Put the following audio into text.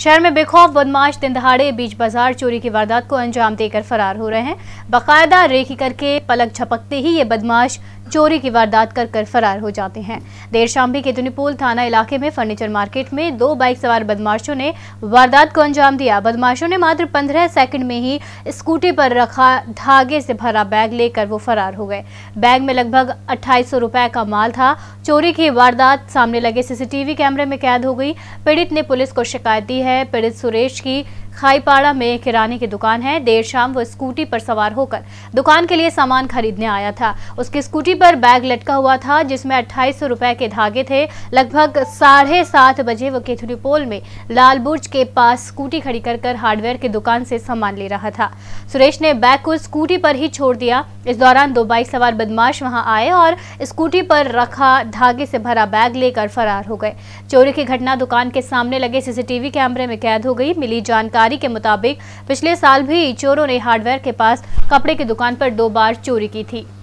शहर में बेखौफ बदमाश दिन दहाड़े बीच बाजार चोरी की वारदात को अंजाम देकर फरार हो रहे हैं बाकायदा रेखी करके पलक झपकते ही ये बदमाश चोरी की वारदात कर कर फरार हो जाते हैं देर शाम भी केतुनीपोल थाना इलाके में फर्नीचर मार्केट में दो बाइक सवार बदमाशों ने वारदात को अंजाम दिया बदमाशों ने मात्र पंद्रह सेकंड में ही स्कूटी पर रखा धागे से भरा बैग लेकर वो फरार हो गए बैग में लगभग अट्ठाईस रुपए का माल था चोरी की वारदात सामने लगे सीसीटीवी कैमरे में कैद हो गई पीड़ित ने पुलिस को शिकायत दी है पीड़ित सुरेश की खाईपाड़ा में किराने की दुकान है देर शाम वो स्कूटी पर सवार होकर दुकान के लिए सामान खरीदने आया था उसकी स्कूटी पर बैग लटका हुआ था जिसमें अट्ठाईस रुपए के धागे थे लगभग साढ़े सात बजे वो केथरी पोल में लाल बुर्ज के पास स्कूटी खड़ी कर कर हार्डवेयर की दुकान से सामान ले रहा था सुरेश ने बैग को स्कूटी पर ही छोड़ दिया इस दौरान दो बाइक सवार बदमाश वहां आए और स्कूटी पर रखा धागे से भरा बैग लेकर फरार हो गए चोरी की घटना दुकान के सामने लगे सीसीटीवी कैमरे में कैद हो गई मिली जानकारी जानकारी के मुताबिक पिछले साल भी चोरों ने हार्डवेयर के पास कपड़े की दुकान पर दो बार चोरी की थी